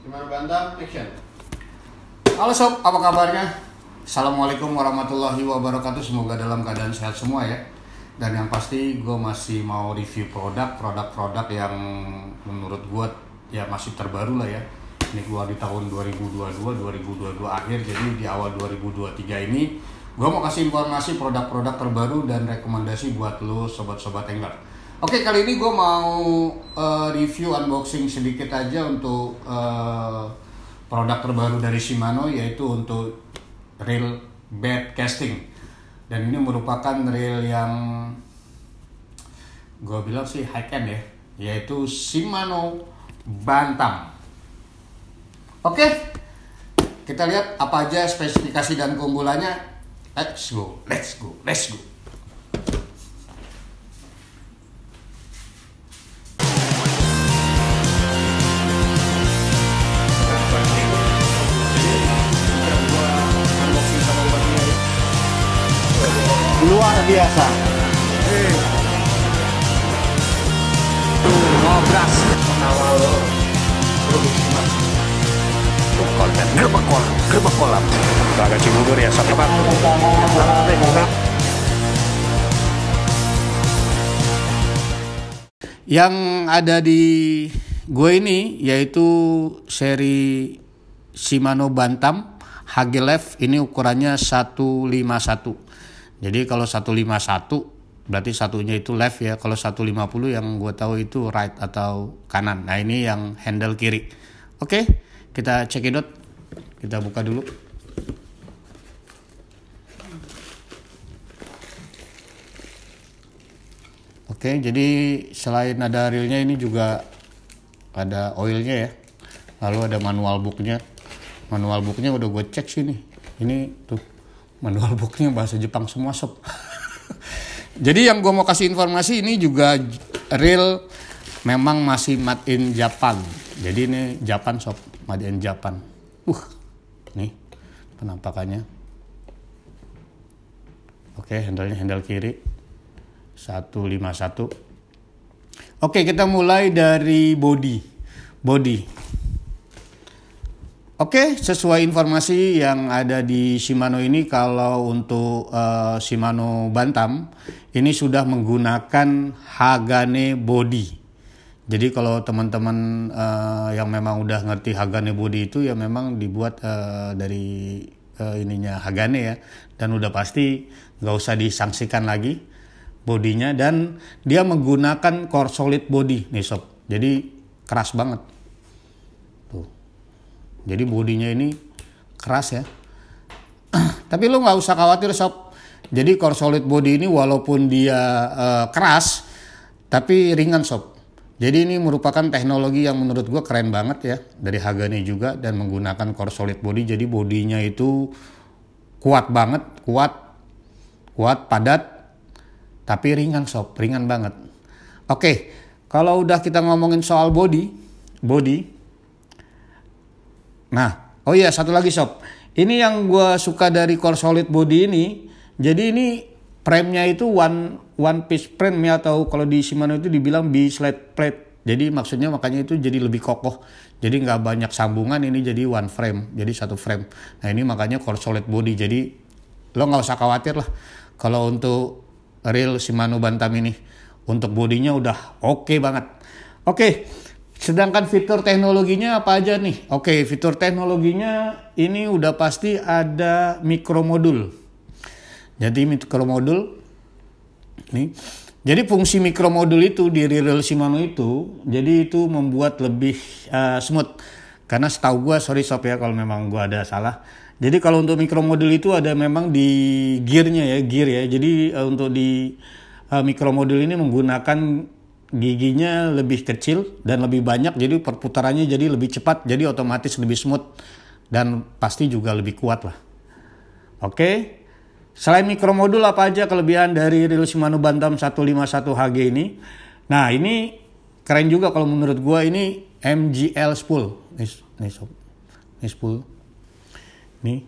Gimana Banda Action. Halo Sob, apa kabarnya? Assalamualaikum warahmatullahi wabarakatuh. Semoga dalam keadaan sehat semua ya. Dan yang pasti gue masih mau review produk, produk-produk yang menurut gue ya masih terbaru lah ya. Ini gue di tahun 2022, 2022 akhir. Jadi di awal 2023 ini gue mau kasih informasi produk-produk terbaru dan rekomendasi buat lo sobat-sobat engler. -sobat Oke, kali ini gue mau uh, review unboxing sedikit aja untuk uh, produk terbaru dari Shimano yaitu untuk reel bed casting. Dan ini merupakan reel yang gue bilang sih high end ya, yaitu Shimano Bantam. Oke, kita lihat apa aja spesifikasi dan keunggulannya. Let's go, let's go, let's go. gerbek kolam, gerbek kolam. Laga Cibubur ya, sok pak. Yang ada di gue ini yaitu seri Shimano Bantam Hagelef ini ukurannya 151. Jadi kalau 151 berarti satunya itu left ya. Kalau 150 yang gue tahu itu right atau kanan. Nah ini yang handle kiri. Oke, kita cekidot kita buka dulu Oke, jadi selain ada reelnya ini juga ada oilnya ya. Lalu ada manual booknya. Manual booknya udah gue cek sini. Ini tuh manual booknya bahasa Jepang semua sob. jadi yang gue mau kasih informasi ini juga reel memang masih made in Japan. Jadi ini Japan sob, made in Japan. Uh, nih penampakannya. Oke, handlenya handle kiri. 151. Oke, kita mulai dari body. Body. Oke, sesuai informasi yang ada di Shimano ini kalau untuk uh, Shimano Bantam ini sudah menggunakan Hagane body jadi kalau teman-teman uh, yang memang udah ngerti Hagane Body itu ya memang dibuat uh, dari uh, ininya Hagane ya dan udah pasti nggak usah disangsikan lagi bodinya dan dia menggunakan core solid body nih sob. Jadi keras banget. Tuh. Jadi bodinya ini keras ya. Tapi lo nggak usah khawatir sob. Jadi core solid body ini walaupun dia uh, keras tapi ringan sob jadi ini merupakan teknologi yang menurut gue keren banget ya dari Hagane juga dan menggunakan core solid body. Jadi bodinya itu kuat banget, kuat, kuat, padat, tapi ringan sob, ringan banget. Oke, kalau udah kita ngomongin soal body, body. Nah, oh iya satu lagi sob. Ini yang gue suka dari core solid body ini. Jadi ini Frame-nya itu one one piece frame ya atau kalau di Shimano itu dibilang bi slide plate. Jadi maksudnya makanya itu jadi lebih kokoh. Jadi nggak banyak sambungan ini jadi one frame. Jadi satu frame. Nah ini makanya core solid body. Jadi lo nggak usah khawatir lah kalau untuk real Shimano Bantam ini. Untuk bodinya udah oke okay banget. Oke, okay. sedangkan fitur teknologinya apa aja nih? Oke, okay, fitur teknologinya ini udah pasti ada mikromodul. Jadi mikromodul ini jadi fungsi mikromodul itu di Rirel Shimano itu jadi itu membuat lebih uh, smooth karena setahu gue sorry sop ya kalau memang gue ada salah jadi kalau untuk mikromodul itu ada memang di gearnya ya gear ya jadi uh, untuk di uh, eh, mikromodul ini menggunakan giginya lebih kecil dan lebih banyak jadi perputarannya jadi lebih cepat jadi otomatis lebih smooth dan pasti juga lebih kuat lah oke okay? Selain mikromodul apa aja kelebihan dari rilis Shimano Bantam 151 HG ini? Nah ini keren juga kalau menurut gue ini MGL spool. Nih, nih, ini spool. Nih.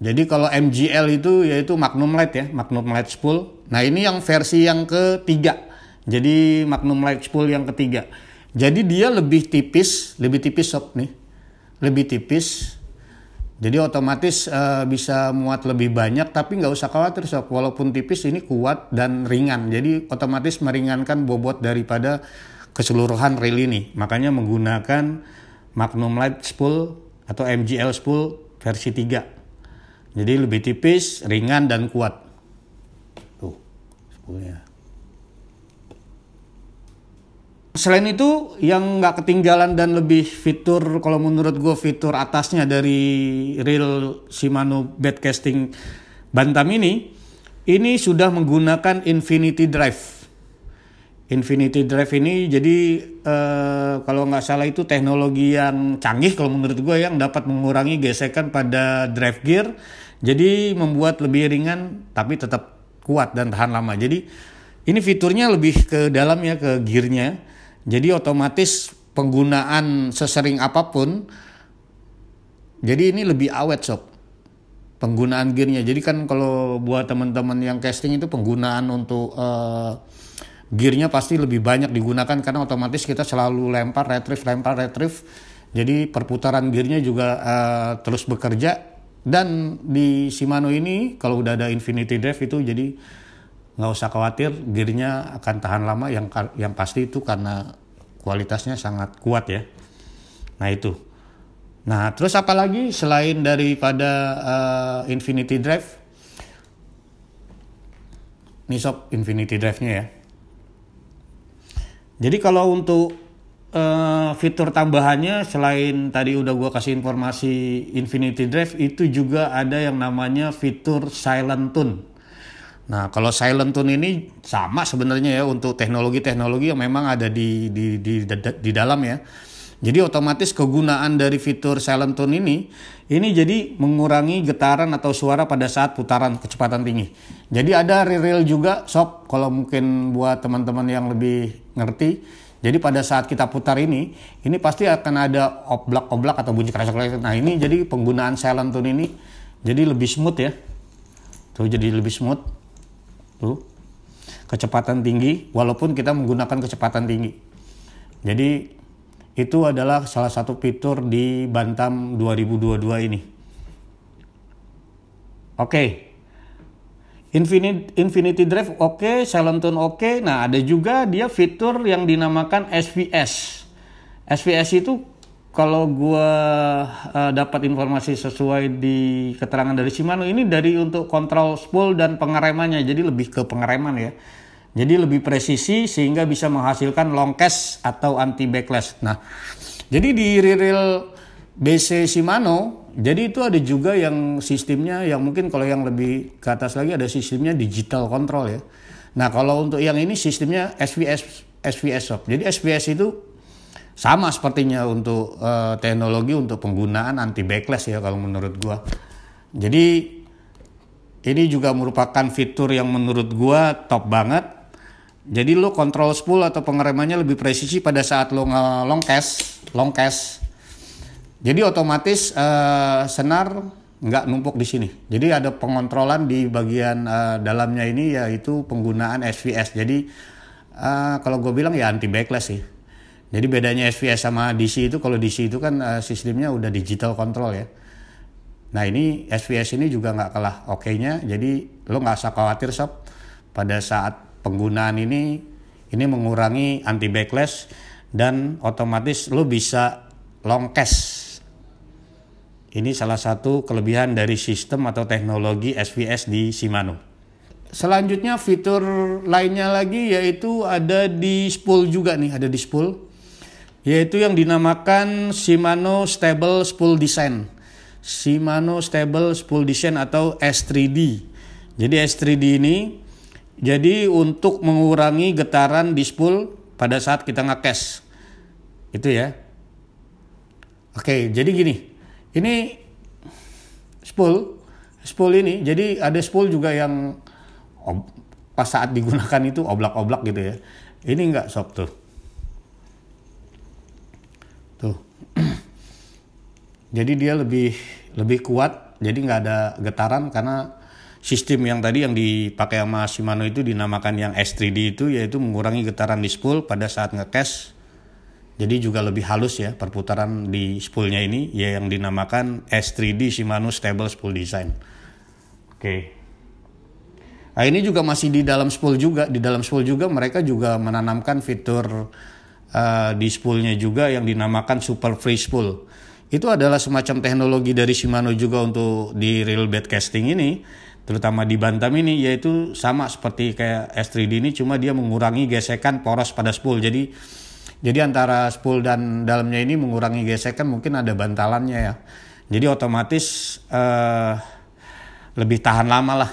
Jadi kalau MGL itu yaitu Magnum Light ya, Magnum Light spool. Nah ini yang versi yang ketiga. Jadi Magnum Light spool yang ketiga. Jadi dia lebih tipis, lebih tipis sob nih. Lebih tipis jadi otomatis uh, bisa muat lebih banyak, tapi nggak usah khawatir sob. Walaupun tipis ini kuat dan ringan, jadi otomatis meringankan bobot daripada keseluruhan reel ini. Makanya menggunakan Magnum Light Spool atau MGL Spool versi 3. Jadi lebih tipis, ringan, dan kuat. Tuh, spoolnya. Selain itu, yang nggak ketinggalan dan lebih fitur, kalau menurut gue fitur atasnya dari real Shimano Bedcasting Bantam ini, ini sudah menggunakan Infinity Drive. Infinity Drive ini jadi eh, kalau nggak salah itu teknologi yang canggih kalau menurut gue yang dapat mengurangi gesekan pada drive gear, jadi membuat lebih ringan tapi tetap kuat dan tahan lama. Jadi ini fiturnya lebih ke dalam ya ke gearnya jadi otomatis penggunaan sesering apapun jadi ini lebih awet sob penggunaan gearnya. Jadi kan kalau buat teman-teman yang casting itu penggunaan untuk uh, gearnya pasti lebih banyak digunakan karena otomatis kita selalu lempar retrieve lempar retrieve. Jadi perputaran gearnya juga uh, terus bekerja dan di Shimano ini kalau udah ada Infinity Drive itu jadi nggak usah khawatir gearnya akan tahan lama yang yang pasti itu karena kualitasnya sangat kuat ya. Nah itu. Nah terus apalagi selain daripada uh, Infinity Drive, ini sob Infinity Drive-nya ya. Jadi kalau untuk uh, fitur tambahannya selain tadi udah gue kasih informasi Infinity Drive itu juga ada yang namanya fitur Silent Tune. Nah, kalau silent tune ini sama sebenarnya ya untuk teknologi-teknologi yang memang ada di di di di, dalam ya. Jadi otomatis kegunaan dari fitur silent tone ini ini jadi mengurangi getaran atau suara pada saat putaran kecepatan tinggi. Jadi ada reel juga sob kalau mungkin buat teman-teman yang lebih ngerti. Jadi pada saat kita putar ini, ini pasti akan ada oblak-oblak atau bunyi kresek-kresek. Nah ini jadi penggunaan silent tone ini jadi lebih smooth ya. Tuh jadi lebih smooth. Tuh. Kecepatan tinggi walaupun kita menggunakan kecepatan tinggi. Jadi itu adalah salah satu fitur di Bantam 2022 ini. Oke. Okay. Infinite, Infinity Drive oke, okay, Silent Tune oke. Okay. Nah, ada juga dia fitur yang dinamakan SVS. SVS itu kalau gue uh, dapat informasi sesuai di keterangan dari Shimano ini dari untuk kontrol spool dan pengeremannya jadi lebih ke pengereman ya jadi lebih presisi sehingga bisa menghasilkan long cast atau anti backlash nah jadi di reel BC Shimano jadi itu ada juga yang sistemnya yang mungkin kalau yang lebih ke atas lagi ada sistemnya digital control ya nah kalau untuk yang ini sistemnya SVS SVS shop jadi SVS itu sama sepertinya untuk uh, teknologi untuk penggunaan anti backlash ya kalau menurut gua. Jadi ini juga merupakan fitur yang menurut gua top banget. Jadi lo kontrol spool atau pengeremannya lebih presisi pada saat lo long cast. Jadi otomatis uh, senar nggak numpuk di sini. Jadi ada pengontrolan di bagian uh, dalamnya ini yaitu penggunaan SVS. Jadi uh, kalau gue bilang ya anti backlash sih jadi bedanya SVS sama DC itu kalau DC itu kan uh, sistemnya udah digital control ya. Nah ini SVS ini juga nggak kalah oke-nya, jadi lo nggak usah khawatir sob pada saat penggunaan ini ini mengurangi anti backlash dan otomatis lo bisa long cash. Ini salah satu kelebihan dari sistem atau teknologi SVS di Shimano. Selanjutnya fitur lainnya lagi yaitu ada di spool juga nih, ada di spool yaitu yang dinamakan Shimano Stable Spool Design. Shimano Stable Spool Design atau S3D. Jadi S3D ini jadi untuk mengurangi getaran di spool pada saat kita ngekes. Itu ya. Oke, jadi gini. Ini spool, spool ini. Jadi ada spool juga yang pas saat digunakan itu oblak-oblak gitu ya. Ini enggak sob tuh. Tuh. jadi dia lebih lebih kuat, jadi nggak ada getaran karena sistem yang tadi yang dipakai sama Shimano itu dinamakan yang S3D itu yaitu mengurangi getaran di spool pada saat ngecast. Jadi juga lebih halus ya perputaran di spoolnya ini ya yang dinamakan S3D Shimano Stable Spool Design. Oke. Okay. Nah ini juga masih di dalam spool juga, di dalam spool juga mereka juga menanamkan fitur Eh, di spoolnya juga yang dinamakan super free spool. Itu adalah semacam teknologi dari Shimano juga untuk di real bed casting ini, terutama di bantam ini, yaitu sama seperti kayak S3D ini, cuma dia mengurangi gesekan poros pada spool. Jadi jadi antara spool dan dalamnya ini mengurangi gesekan mungkin ada bantalannya ya. Jadi otomatis uh, lebih tahan lama lah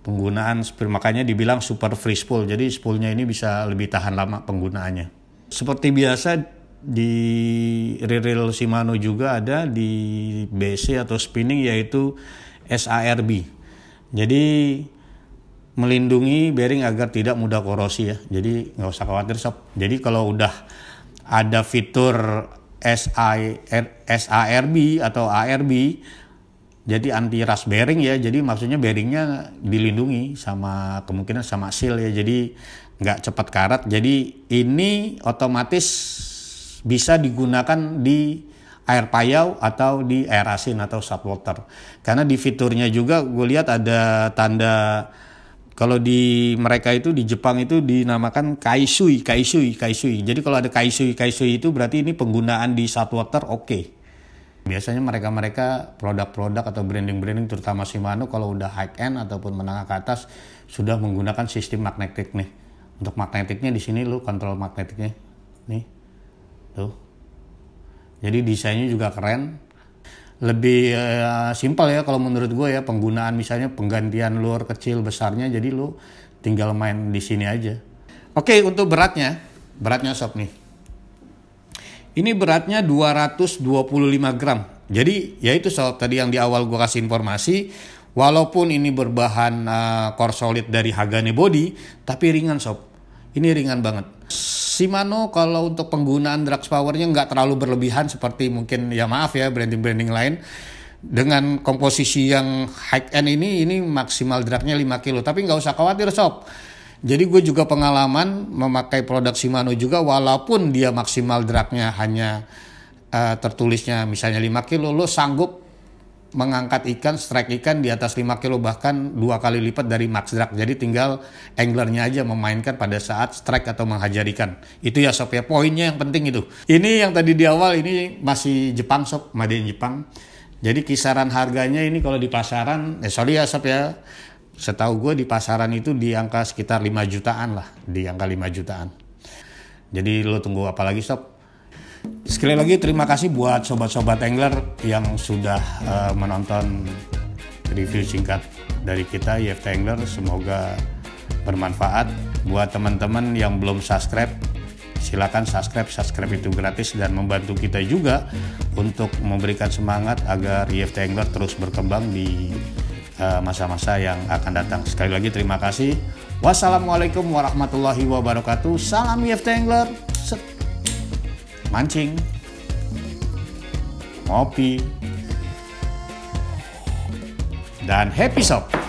penggunaan makanya dibilang super free spool jadi spoolnya ini bisa lebih tahan lama penggunaannya seperti biasa di Riril Shimano juga ada di BC atau spinning yaitu SARB. Jadi melindungi bearing agar tidak mudah korosi ya. Jadi nggak usah khawatir sob. Jadi kalau udah ada fitur SIR, SARB atau ARB jadi anti rust bearing ya jadi maksudnya bearingnya dilindungi sama kemungkinan sama seal ya jadi nggak cepat karat jadi ini otomatis bisa digunakan di air payau atau di air asin atau saltwater karena di fiturnya juga gue lihat ada tanda kalau di mereka itu di Jepang itu dinamakan kaisui kaisui kaisui jadi kalau ada kaisui kaisui itu berarti ini penggunaan di saltwater oke okay Biasanya mereka-mereka produk-produk atau branding-branding terutama Shimano kalau udah high end ataupun menengah ke atas sudah menggunakan sistem magnetik nih. Untuk magnetiknya di sini lu kontrol magnetiknya. Nih. Tuh. Jadi desainnya juga keren. Lebih uh, simpel ya kalau menurut gue ya penggunaan misalnya penggantian luar kecil besarnya jadi lu tinggal main di sini aja. Oke, untuk beratnya, beratnya sob nih. Ini beratnya 225 gram. Jadi ya itu soal tadi yang di awal gue kasih informasi. Walaupun ini berbahan uh, core solid dari Hagane Body, tapi ringan sob. Ini ringan banget. Shimano kalau untuk penggunaan drag powernya nggak terlalu berlebihan seperti mungkin ya maaf ya branding-branding lain dengan komposisi yang high end ini ini maksimal dragnya 5 kilo tapi nggak usah khawatir sob jadi gue juga pengalaman memakai produk Shimano juga walaupun dia maksimal dragnya hanya uh, tertulisnya misalnya 5 kilo, lo sanggup mengangkat ikan, strike ikan di atas 5 kilo bahkan dua kali lipat dari max drag. Jadi tinggal anglernya aja memainkan pada saat strike atau menghajar ikan. Itu ya sop ya, poinnya yang penting itu. Ini yang tadi di awal ini masih Jepang sob, Made in Jepang. Jadi kisaran harganya ini kalau di pasaran, eh sorry ya sop ya, setahu gue di pasaran itu di angka sekitar 5 jutaan lah di angka 5 jutaan jadi lo tunggu apa lagi sob sekali lagi terima kasih buat sobat-sobat angler yang sudah uh, menonton review singkat dari kita YFT Angler semoga bermanfaat buat teman-teman yang belum subscribe silakan subscribe subscribe itu gratis dan membantu kita juga untuk memberikan semangat agar YFT Angler terus berkembang di Eh, masa-masa yang akan datang. Sekali lagi terima kasih. Wassalamualaikum warahmatullahi wabarakatuh. Salam YF Tangler. Set. Mancing. Ngopi. Dan happy shop.